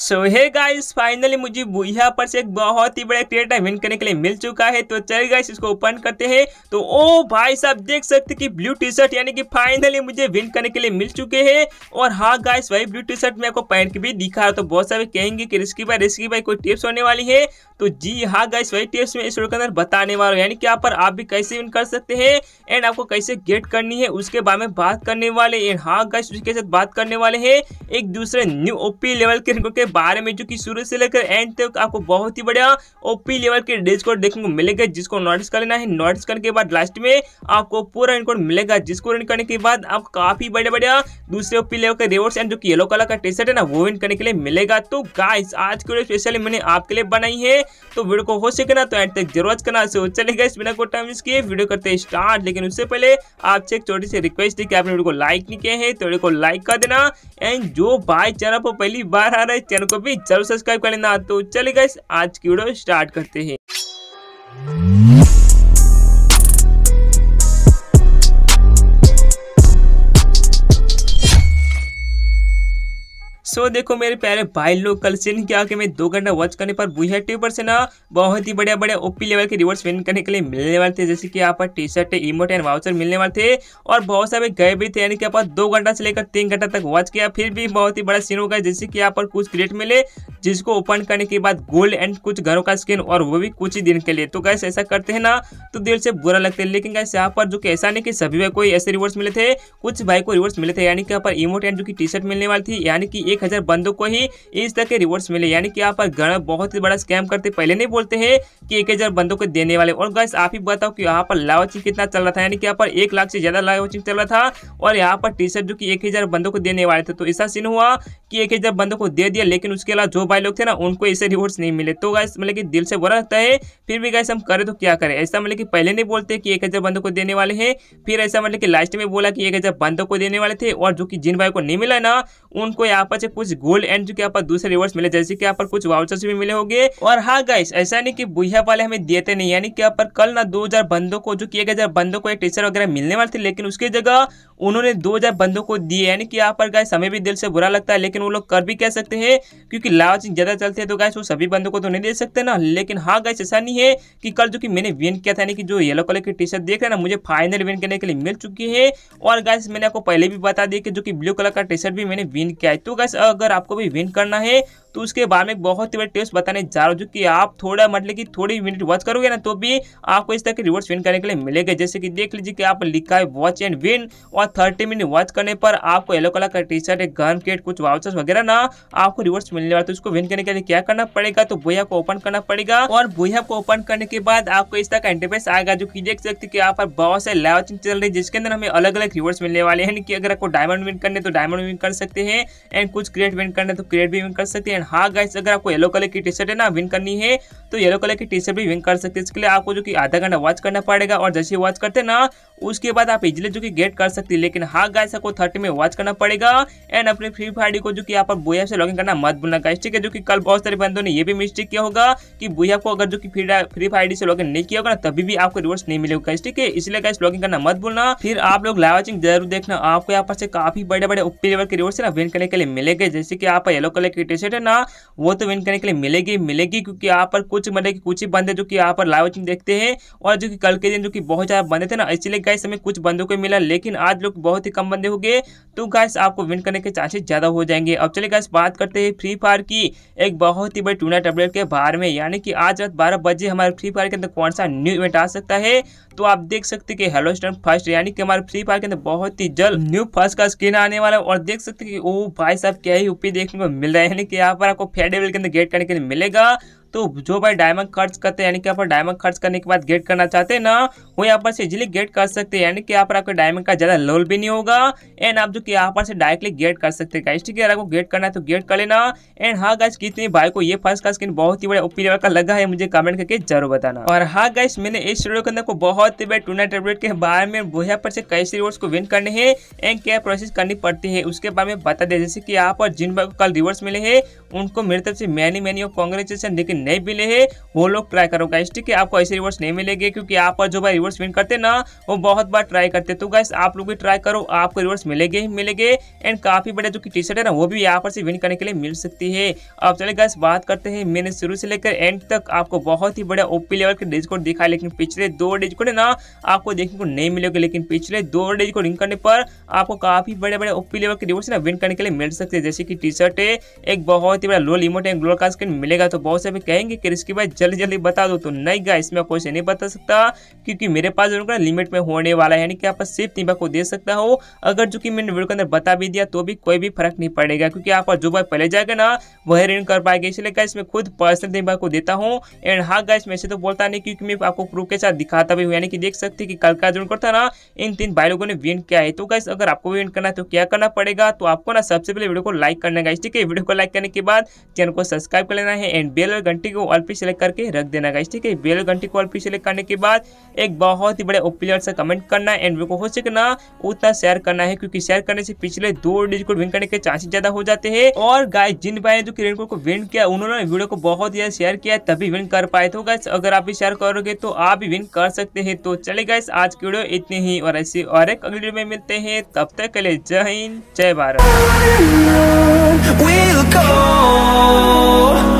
सो है guys finally मुझे यहाँ पर से एक बहुत ही बड़ा क्रिएट विन करने के लिए मिल चुका है तो चलिए गाइस इसको ओपन करते हैं तो ओ oh भाई साहब देख सकते कि ब्लू टी शर्ट यानी कि फाइनली मुझे विन करने के लिए मिल चुके हैं और हाँ गाइस वही ब्लू टी शर्ट मैं आपको पहन के भी दिखा तो बहुत सारे कहेंगे कि रिस्की भाई रिस्की भाई कोई टिप्स होने वाली है तो जी हाँ गाइस वही टिप्स में इस वीडियो के अंदर बताने वाला हूँ यानी कि यहाँ पर आप भी कैसे विन कर सकते हैं एंड आपको कैसे गेट करनी है उसके बारे में बात करने वाले एंड हाँ गाइस उसके साथ बात करने वाले हैं एक दूसरे न्यू ओपी लेवल के बारे में जो कि शुरू से लेकर एंड तक आपको बहुत ही बढ़िया ओपी लेवल के ड्रेस कोड देखने को मिलेगा जिसको नोटिस कर लेना है नोटिस करने के बाद लास्ट में आपको पूरा रन कोड मिलेगा जिसको रन करने के बाद आप काफी बड़े बढ़िया दूसरे ओपी लेवल के रिवॉर्ड्स एंड जो कि येलो कलर का टी शर्ट है ना वो विन करने के लिए मिलेगा तो गाइस आज की वीडियो स्पेशली मैंने आपके लिए बनाई है तो वीडियो को हो सके ना तो एंड तक जरूर करना सो चलेगा इस बिना को टाइम इसके वीडियो करते हैं स्टार्ट लेकिन उससे पहले आपसे एक छोटी सी रिक्वेस्ट है कि आपने वीडियो को लाइक नहीं किया है तो वीडियो को लाइक कर देना एंड जो भाई चैनल पर पहली बार आ रहे है चैनल को भी जरूर सब्सक्राइब कर लेना तो चलिए गाइस आज की वीडियो स्टार्ट करते हैं सो देखो मेरे प्यारे भाई लोग कल से क्या कि मैं दो घंटा वॉच करने पर बुझा ट्यूबर से ना बहुत ही बढ़िया बढ़िया ओपी लेवल के रिवॉर्ड्स विन करने के लिए मिलने वाले थे जैसे कि यहाँ पर T shirt emote and voucher मिलने वाले थे और बहुत सारे गए भी थे यानी कि आप दो घंटा से लेकर तीन घंटा तक वॉच किया फिर भी बहुत ही बड़ा सीन होगा जैसे कि यहाँ पर कुछ क्रिएट मिले जिसको ओपन करने के बाद गोल्ड एंड कुछ घरों का स्किन और वो भी कुछ ही दिन के लिए तो गैस ऐसा करते हैं ना तो दिल से बुरा लगता है लेकिन गैस यहाँ पर जो कि ऐसा नहीं कि सभी भाई को ऐसे रिवॉर्ड्स मिले थे कुछ भाई को रिवॉर्ड्स मिले थे यानी कि यहाँ पर इमोट एंड जो कि टी शर्ट मिलने वाली थी यानी कि एक हजार बंदों को ही इस तरह के रिवॉर्ड्स मिले यानी कि आप पर बहुत ही बड़ा स्कैम करते पहले नहीं बोलते हैं कि एक हजार बंदों को देने वाले और गैस आप ही बताओ कि यहाँ पर लावाचिंग कितना चल रहा था यानी कि यहाँ पर एक लाख से ज्यादा लावाचिंग चल रहा था और यहाँ पर टी शर्ट जो कि एक बंदों को देने वाले थे तो ऐसा सीन हुआ कि एक बंदों को दे दिया लेकिन उसके अलावा जो भाई लोग थे ना उनको ऐसे रिवॉर्ड्स नहीं मिले तो गैस मतलब कि दिल से बुरा लगता है फिर भी गैस हम करें तो क्या करें ऐसा मतलब कि पहले नहीं बोलते कि एक बंदों को देने वाले हैं फिर ऐसा मतलब कि लास्ट में बोला कि एक हजार बंदों को देने वाले थे और जो कि जिन भाई को नहीं मिला ना उनको यहाँ पर से कुछ गोल्ड एंड जो यहाँ पर दूसरे रिवर्स मिले जैसे कि यहाँ पर कुछ वाउचर्स भी मिले होंगे और हाँ गाइस ऐसा नहीं की बुहिया वाले हमें देते नहीं यानी कि यहाँ पर कल ना दो बंदों को जो किए गए बंदों को एक टीचर वगैरह मिलने वाले थे लेकिन उसकी जगह उन्होंने दो बंदों को दिए यानी कि यहाँ पर गाय समय भी दिल से बुरा लगता है लेकिन वो लोग कर भी कह सकते हैं क्योंकि लालचिंग ज्यादा चलते हैं तो गाय सभी बंदों को तो नहीं दे सकते ना लेकिन हाँ गाय ऐसा नहीं है कि कल जो कि मैंने विन किया था यानी कि जो येलो कलर की टी शर्ट देख रहे ना मुझे फाइनल विन करने के लिए मिल चुकी है और गाय मैंने आपको पहले भी बता दिया कि जो कि ब्लू कलर का टी शर्ट भी मैंने विन किया है तो गाय अगर आपको भी विन करना है तो उसके बारे में बहुत ही बड़े टिप्स बताने जा रहा हूँ जो कि आप थोड़ा मतलब कि थोड़ी मिनट वॉच करोगे ना तो भी आपको इस तरह के रिवॉर्ड्स विन करने के लिए मिलेगा जैसे कि देख लीजिए कि आप लिखा है वॉच एंड विन और थर्टी मिनट वॉच करने पर आपको येलो कलर का टी शर्ट गन किट कुछ वाउचर्स वगैरह ना आपको रिवॉर्ड्स मिलने वाला तो उसको विन करने के लिए क्या करना पड़ेगा तो बोया को ओपन करना पड़ेगा और बोया को ओपन करने के बाद आपको इस तरह का इंटरफेस आएगा जो कि देख सकते कि आप बहुत सारे लाइव चल रही है जिसके अंदर हमें अलग अलग रिवॉर्ड्स मिलने वाले हैं कि अगर आपको डायमंड विन करने तो डायमंड विन कर सकते हैं एंड कुछ क्रिएट विन करने तो क्रिएट भी विन कर सकते हैं हाँ गाइस अगर आपको येलो कलर की टी शर्ट है ना विन करनी है तो येलो कलर की टी शर्ट भी विन कर सकते हैं इसके लिए आपको जो कि आधा घंटा वॉच करना पड़ेगा और जैसे वॉच करते ना उसके बाद आप इजिली जो कि गेट कर सकते हैं लेकिन हाँ गाइस आपको थर्टी में वॉच करना पड़ेगा एंड अपने फ्री फायर को जो कि आप बुआ से लॉग करना मत भूलना गाइस ठीक है जो कि कल बहुत सारे बंदों ने ये भी मिस्टेक किया होगा कि बुआ को अगर जो कि फ्री फायर से लॉगिन नहीं किया होगा ना तभी भी आपको रिवर्स नहीं मिलेगा गाइस ठीक है इसलिए गाइस लॉगिन करना मत भूलना फिर आप लोग लाइव वॉचिंग जरूर देखना आपको यहाँ पर से काफी बड़े बड़े ऊपर लेवल के रिवर्स ना विन करने के लिए मिलेगा जैसे कि आप येलो कलर की टी शर्ट है ना वो तो विन करने के लिए मिलेगी मिलेगी क्योंकि यहाँ पर कुछ मतलब कि कुछ ही बंदे जो कि यहाँ पर लाइव वॉचिंग देखते हैं और जो कि कल के दिन जो कि बहुत ज़्यादा बंदे थे ना इसलिए गाइस हमें कुछ बंदों को मिला लेकिन आज लोग बहुत ही कम बंदे हो गए तो गाइस आपको विन करने के चांसेस ज़्यादा हो जाएंगे अब चलिए गाइस बात करते हैं फ्री फायर की एक बहुत ही बड़ी टूर्नामेंट अपडेट के बाहर में यानी कि आज रात बारह बजे हमारे फ्री फायर के अंदर कौन सा न्यू इवेंट आ सकता है तो आप देख सकते कि हेलो स्टन फर्स्ट यानी कि हमारे फ्री फायर के अंदर बहुत ही जल्द न्यू फर्स्ट का स्क्रीन आने वाला है और देख सकते कि ओ भाई साहब क्या ही यूपी देखने को मिल रहा है यानी कि आप पर आपको फेयर डेवल के अंदर गेट करने के लिए मिलेगा तो जो भाई डायमंड खर्च करते हैं यानी कि यहाँ डायमंड खर्च करने के बाद गेट करना चाहते हैं ना वो यहाँ पर से इजिली गेट कर सकते हैं यानी कि यहाँ पर आपको डायमंड का ज़्यादा लोल भी नहीं होगा एंड आप जो कि यहाँ पर से डायरेक्टली गेट कर सकते हैं ठीक है अगर आपको गेट करना है तो गेट कर लेना एंड हाँ गाइस कितने भाई को ये फर्स्ट का स्किन बहुत ही बड़ा ओपी लेवल का लगा है मुझे कमेंट करके जरूर बताना और हाँ गाइस मैंने इस वीडियो के अंदर को बहुत ही बड़े टूर्नामेंट अपडेट के बारे में वो यहाँ पर से कैसे रिवॉर्ड्स को विन करने हैं एंड क्या प्रोसेस करनी पड़ती है उसके बारे में बता दें जैसे कि यहाँ पर जिन भाई को कल रिवॉर्ड्स मिले हैं उनको मेरी तरफ से मैनी मैनी और कॉन्ग्रेचुलेसन लेकिन नहीं मिले है वो लोग ट्राई करो गाइस ठीक है आपको ऐसे रिवर्स नहीं मिलेंगे क्योंकि आप पर जो भाई रिवर्स विन करते ना वो बहुत बार ट्राई करते तो गाइस आप लोग भी ट्राई करो आपको रिवर्स मिलेंगे ही मिलेंगे एंड काफ़ी बड़े जो की टी शर्ट है ना वो भी यहाँ पर से विन करने के लिए मिल सकती है अब चले गाइस बात करते हैं मैंने शुरू से लेकर एंड तक आपको बहुत ही बड़े ओपी लेवल के डिस्कोड दिखाया लेकिन पिछले दो डिस्कोड है ना आपको देखने को नहीं मिलेगा लेकिन पिछले दो डिस्कोड विन करने पर आपको काफ़ी बड़े बड़े ओपी लेवल के डिवर्स ना विन करने के लिए मिल सकते हैं जैसे कि टी शर्ट है एक बहुत ही बड़ा लो लिमिट है ग्लोल का स्क्रीन मिलेगा तो बहुत सारे कहेंगे कि इसके बाद जल्दी जल्दी बता दो तो नहीं इसमें कोई से नहीं बता सकता क्योंकि मेरे पास जो लिमिट में होने वाला है यानी कि आप सिर्फ तीन को दे सकता हो अगर जो कि मैंने वीडियो के अंदर बता भी दिया तो भी कोई भी फर्क नहीं पड़ेगा क्योंकि आप जो भाई पहले जाएगा ना वह रिन कर पाएगा इसलिए गाइस मैं खुद पर्सनल तीन को देता हूँ एंड हाँ गाइस मैं तो बोलता नहीं क्योंकि मैं आपको प्रूफ के साथ दिखाता भी हूँ यानी कि देख सकते कि कल का जो करता ना इन तीन भाई लोगों ने विन किया है तो गाइस अगर आपको विन करना है तो क्या करना पड़ेगा तो आपको ना सबसे पहले वीडियो को लाइक करना गाइस ठीक है वीडियो को लाइक करने के बाद चैनल को सब्सक्राइब कर लेना है एंड बेल और घंटी को ऑल पे सेलेक्ट करके रख देना गाइस ठीक है बेल घंटी को ऑल पे सेलेक्ट करने के बाद एक बहुत ही बड़े ओपिलियर से कमेंट करना है एंड मेरे को हो सके ना उतना शेयर करना है क्योंकि शेयर करने से पिछले दो डिजिट को विन करने के चांसेस ज्यादा हो जाते हैं और गाय जिन भाई ने जो किरण को विन किया उन्होंने वीडियो को बहुत ज्यादा शेयर किया तभी विन कर पाए तो गाइस अगर आप भी शेयर करोगे तो आप भी विन कर सकते हैं तो चले गाइस आज की वीडियो इतनी ही और ऐसी और एक अगली वीडियो में मिलते हैं तब तक के लिए जय हिंद जय भारत